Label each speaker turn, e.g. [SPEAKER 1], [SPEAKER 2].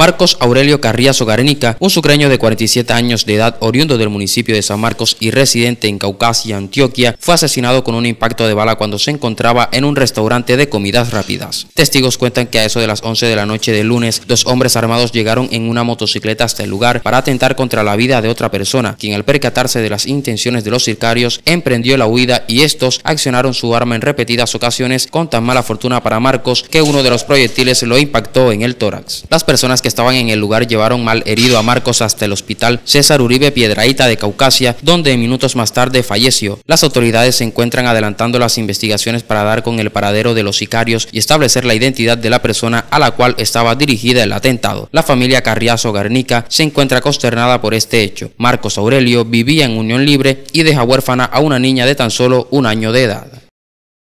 [SPEAKER 1] Marcos Aurelio Carriazo Garenica, un sucreño de 47 años de edad, oriundo del municipio de San Marcos y residente en Caucasia, Antioquia, fue asesinado con un impacto de bala cuando se encontraba en un restaurante de comidas rápidas. Testigos cuentan que a eso de las 11 de la noche del lunes, dos hombres armados llegaron en una motocicleta hasta el lugar para atentar contra la vida de otra persona, quien al percatarse de las intenciones de los circarios, emprendió la huida y estos accionaron su arma en repetidas ocasiones con tan mala fortuna para Marcos que uno de los proyectiles lo impactó en el tórax. Las personas que estaban en el lugar llevaron mal herido a Marcos hasta el hospital César Uribe Piedraíta de Caucasia, donde minutos más tarde falleció. Las autoridades se encuentran adelantando las investigaciones para dar con el paradero de los sicarios y establecer la identidad de la persona a la cual estaba dirigida el atentado. La familia Carriazo Garnica se encuentra consternada por este hecho. Marcos Aurelio vivía en unión libre y deja huérfana a una niña de tan solo un año de edad.